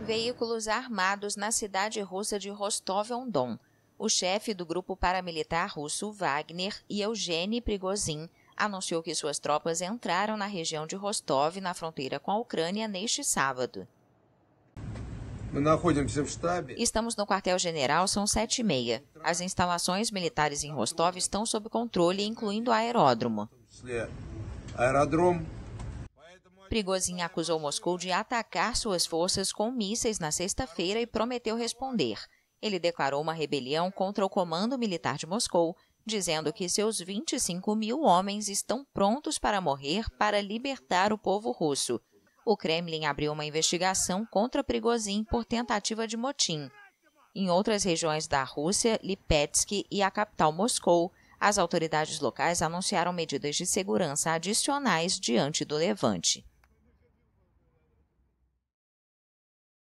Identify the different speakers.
Speaker 1: veículos armados na cidade russa de Rostov-on-Don. O chefe do grupo paramilitar russo Wagner Eugene Prigozhin anunciou que suas tropas entraram na região de Rostov, na fronteira com a Ucrânia, neste sábado. Estamos no quartel-general, são sete e meia. As instalações militares em Rostov estão sob controle, incluindo o aeródromo. Prigozhin acusou Moscou de atacar suas forças com mísseis na sexta-feira e prometeu responder. Ele declarou uma rebelião contra o Comando Militar de Moscou, dizendo que seus 25 mil homens estão prontos para morrer para libertar o povo russo. O Kremlin abriu uma investigação contra Prigozhin por tentativa de motim. Em outras regiões da Rússia, Lipetsk e a capital Moscou, as autoridades locais anunciaram medidas de segurança adicionais diante do levante.